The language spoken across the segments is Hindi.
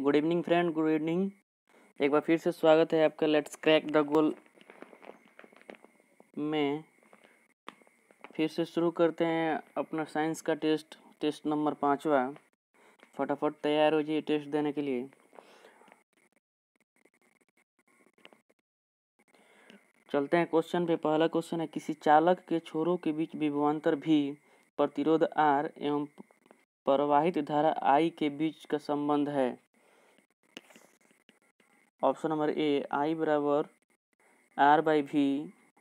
good evening friend good evening एक बार फिर से स्वागत है आपका लेट्स क्रैक द गोल में फिर से शुरू करते हैं अपना साइंस का टेस्ट टेस्ट नंबर पाँचवा फटाफट तैयार हो जाइए टेस्ट देने के लिए चलते हैं क्वेश्चन पे पहला क्वेश्चन है किसी चालक के छोरों के बीच विभवान्तर भी प्रतिरोध आर एवं प्रवाहित धारा आई के बीच का संबंध है ऑप्शन नंबर ए आई बराबर R by V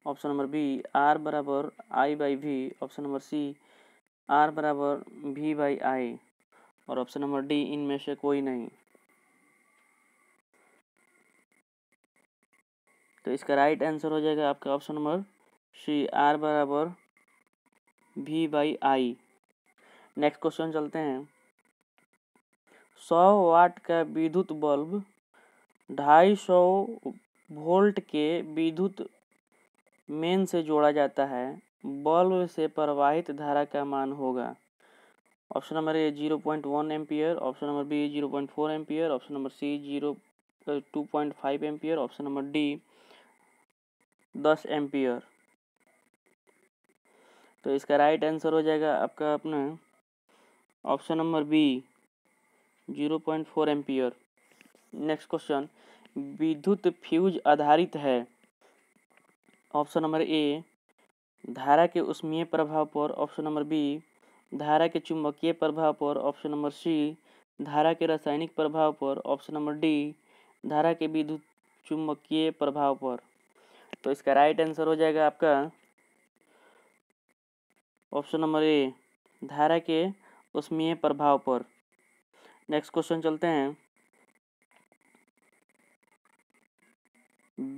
option number B R बराबर I by V option number C R बराबर भी बाई आई और ऑप्शन नंबर डी इनमें से कोई नहीं तो इसका राइट आंसर हो जाएगा आपका ऑप्शन नंबर सी आर बराबर V by I next question चलते हैं सौ वाट का विद्युत बल्ब ढाई सौ वोल्ट के विद्युत मेन से जोड़ा जाता है बल्ब से प्रवाहित धारा का मान होगा option number A zero point one ampere option number B zero point four ampere option number C zero two point five ampere option number D दस एम्पियर तो इसका राइट आंसर हो जाएगा आपका अपना option number B zero point four ampere next question विद्युत फ्यूज आधारित है ऑप्शन नंबर ए धारा के उष्मीय प्रभाव पर ऑप्शन नंबर बी धारा के चुंबकीय प्रभाव पर ऑप्शन नंबर सी धारा के रासायनिक प्रभाव पर ऑप्शन नंबर डी धारा के विद्युत चुंबकीय प्रभाव पर तो इसका राइट आंसर हो जाएगा आपका ऑप्शन नंबर ए धारा के उष्मीय प्रभाव पर नेक्स्ट क्वेश्चन चलते हैं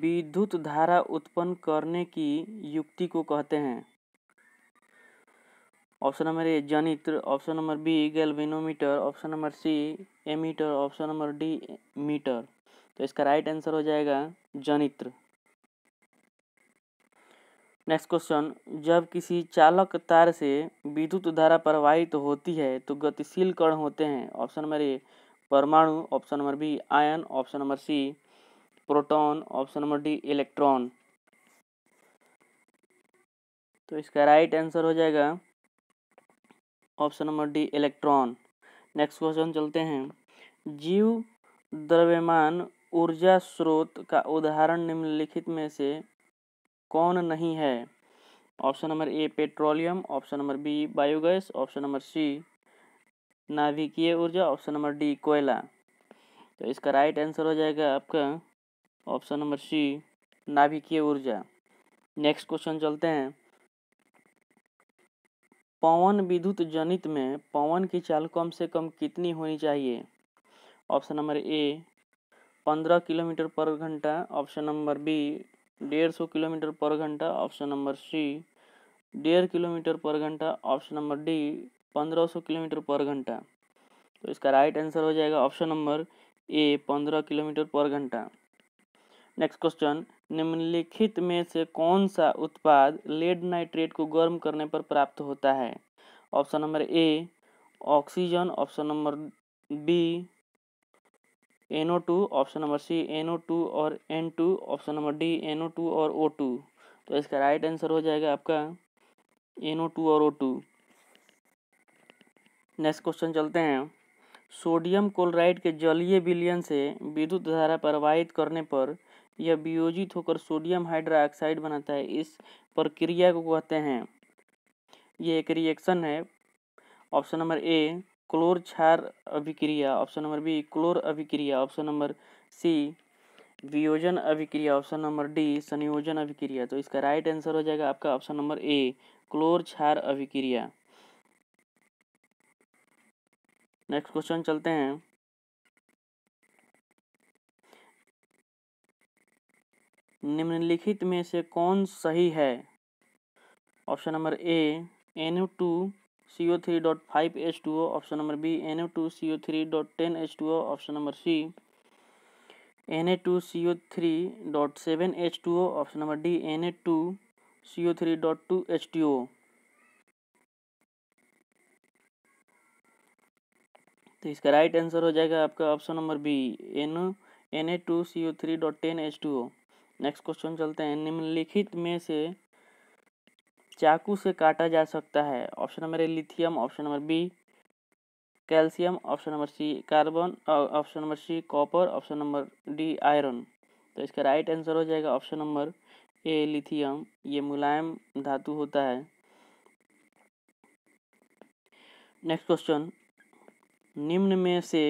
विद्युत धारा उत्पन्न करने की युक्ति को कहते हैं ऑप्शन नंबर ए जनित्र option number B galvanometer option number C ammeter option number D meter तो इसका राइट आंसर हो जाएगा जनित्र नेक्स्ट क्वेश्चन जब किसी चालक तार से विद्युत धारा प्रवाहित होती है तो गतिशील कण होते हैं ऑप्शन नंबर ए परमाणु option number B ion option number C proton option number D electron तो इसका राइट आंसर हो जाएगा option number D electron next question चलते हैं जीव द्रव्यमान ऊर्जा स्रोत का उदाहरण निम्नलिखित में से कौन नहीं है option number A petroleum option number B biogas option number C नाभिकीय ऊर्जा ऑप्शन नंबर डी कोयला तो इसका राइट आंसर हो जाएगा आपका ऑप्शन नंबर सी नाभिकीय ऊर्जा नेक्स्ट क्वेश्चन चलते हैं पवन विद्युत जनित में पवन की चाल कम से कम कितनी होनी चाहिए ऑप्शन नंबर ए पंद्रह किलोमीटर पर घंटा ऑप्शन नंबर बी डेढ़ सौ किलोमीटर पर घंटा ऑप्शन नंबर सी डेढ़ किलोमीटर पर घंटा ऑप्शन नंबर डी पंद्रह सौ किलोमीटर पर घंटा तो इसका राइट आंसर हो जाएगा ऑप्शन नंबर ए पंद्रह किलोमीटर पर घंटा नेक्स्ट क्वेश्चन निम्नलिखित में से कौन सा उत्पाद लेड नाइट्रेट को गर्म करने पर प्राप्त होता है option number A oxygen option number B NO two option number C NO two और N two option number D NO two और ओ टू तो इसका राइट आंसर हो जाएगा आपका एनओ टू और ओ टू नेक्स्ट क्वेश्चन चलते हैं सोडियम क्लोराइड के जलीय विलयन से विद्युत धारा प्रवाहित करने पर यह वियोजित होकर सोडियम हाइड्रोक्साइड बनाता है इस प्रक्रिया को कहते हैं ये एक रिएक्शन है ऑप्शन नंबर ए क्लोर क्षार अभिक्रिया ऑप्शन नंबर बी क्लोर अभिक्रिया ऑप्शन नंबर सी वियोजन अभिक्रिया ऑप्शन नंबर डी संयोजन अभिक्रिया तो इसका राइट आंसर हो जाएगा आपका ऑप्शन नंबर ए क्लोर क्षार अभिक्रिया नेक्स्ट क्वेश्चन चलते हैं निम्नलिखित में से कौन सही है option number A N O two C O three dot five H two O option number B N O two C O three dot ten H two O option number C N A two C O three dot seven H two O option number D N A two C O three dot two H two O तो इसका राइट आंसर हो जाएगा आपका option number B N N A two C O three dot ten H two O next question चलते हैं निम्नलिखित में से चाकू से काटा जा सकता है option number A lithium option number B calcium option number C carbon option number C copper option number D iron तो इसका राइट आंसर हो जाएगा ऑप्शन नंबर ए लिथियम ये मुलायम धातु होता है नेक्स्ट क्वेश्चन निम्न में से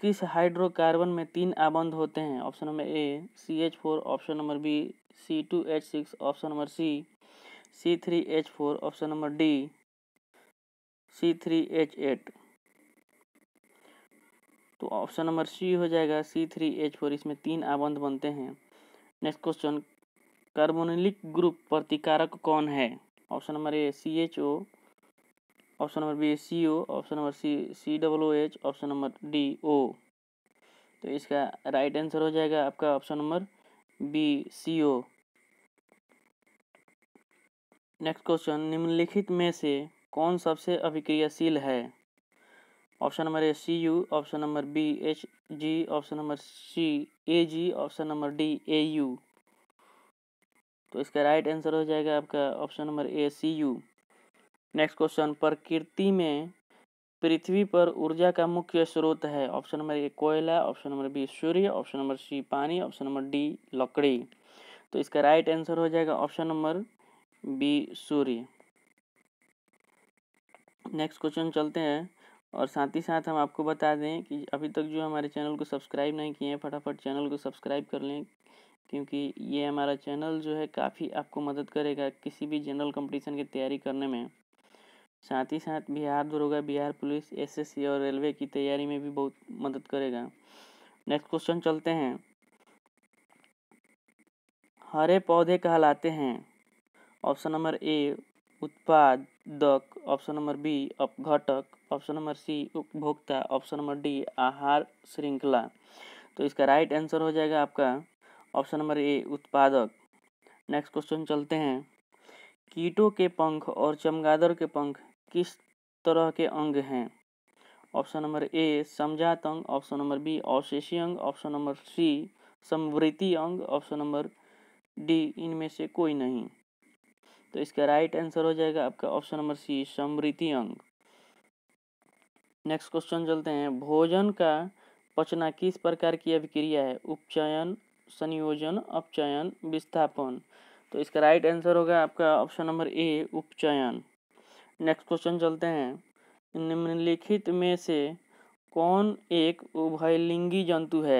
किस हाइड्रोकार्बन में तीन आबंध होते हैं option number A C H four option number B C two H six option number C C three H four option number D C three H eight तो ऑप्शन नंबर सी हो जाएगा सी थ्री एच फोर इसमें तीन आबंध बनते हैं नेक्स्ट क्वेश्चन कार्बोनिलिक ग्रुप प्रतिकारक कौन है option number A C H O option number B C O option number C C double O H option number D O तो इसका राइट आंसर हो जाएगा आपका option number B C O next question निम्नलिखित में से कौन सबसे अभिक्रियाशील है option number A C U option number B H G option number C A G option number D A U तो इसका राइट आंसर हो जाएगा आपका option number A C U next question प्रकृति में पृथ्वी पर ऊर्जा का मुख्य स्रोत है ऑप्शन नंबर ए कोयला ऑप्शन नंबर बी सूर्य ऑप्शन नंबर सी पानी ऑप्शन नंबर डी लकड़ी तो इसका राइट आंसर हो जाएगा ऑप्शन नंबर बी सूर्य नेक्स्ट क्वेश्चन चलते हैं और साथ ही साथ हम आपको बता दें कि अभी तक जो हमारे चैनल को सब्सक्राइब नहीं किए हैं फटाफट चैनल को सब्सक्राइब कर लें क्योंकि ये हमारा चैनल जो है काफ़ी आपको मदद करेगा किसी भी जनरल कंपटीशन की तैयारी करने में साथ ही साथ बिहार दरोगा बिहार पुलिस एसएससी और रेलवे की तैयारी में भी बहुत मदद करेगा नेक्स्ट क्वेश्चन चलते हैं हरे पौधे कहलाते हैं ऑप्शन नंबर ए उत्पादक ऑप्शन नंबर बी अपघटक ऑप्शन नंबर सी उपभोक्ता ऑप्शन नंबर डी आहार श्रृंखला तो इसका राइट आंसर हो जाएगा आपका ऑप्शन नंबर ए उत्पादक नेक्स्ट क्वेश्चन चलते हैं कीटों के पंख और चमगादड़ के पंख किस तरह के अंग हैं ऑप्शन नंबर ए समझात अंग ऑप्शन नंबर बी अवशेषी अंग ऑप्शन नंबर सी समवृत्ति अंग ऑप्शन नंबर डी इनमें से कोई नहीं तो इसका राइट आंसर हो जाएगा आपका ऑप्शन नंबर सी समृति अंग नेक्स्ट क्वेश्चन चलते हैं भोजन का पचना किस प्रकार की अभिक्रिया है उपचयन संयोजन अपचयन विस्थापन तो इसका राइट आंसर होगा आपका ऑप्शन नंबर ए उपचयन नेक्स्ट क्वेश्चन चलते हैं निम्नलिखित में से कौन एक उभयलिंगी जंतु है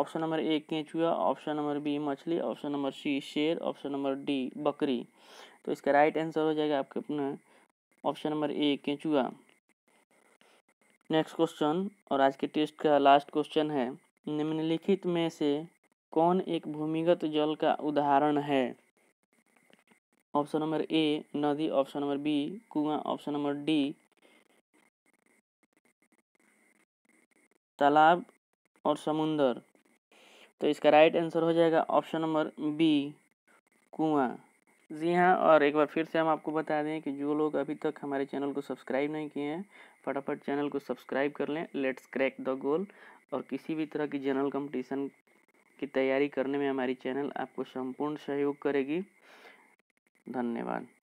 ऑप्शन नंबर ए केंचुआ ऑप्शन नंबर बी मछली ऑप्शन नंबर सी शेर ऑप्शन नंबर डी बकरी तो इसका राइट आंसर हो जाएगा आपके अपना ऑप्शन नंबर ए केंचुआ नेक्स्ट क्वेश्चन और आज के टेस्ट का लास्ट क्वेश्चन है निम्नलिखित में से कौन एक भूमिगत जल का उदाहरण है ऑप्शन नंबर ए नदी ऑप्शन नंबर बी कुआं ऑप्शन नंबर डी तालाब और समुंदर तो इसका राइट आंसर हो जाएगा ऑप्शन नंबर बी कुआं जी हाँ और एक बार फिर से हम आपको बता दें कि जो लोग अभी तक हमारे चैनल को सब्सक्राइब नहीं किए हैं फटाफट चैनल को सब्सक्राइब कर लें लेट्स क्रैक द गोल और किसी भी तरह की जनरल कंपटीशन की तैयारी करने में हमारी चैनल आपको संपूर्ण सहयोग करेगी धन्यवाद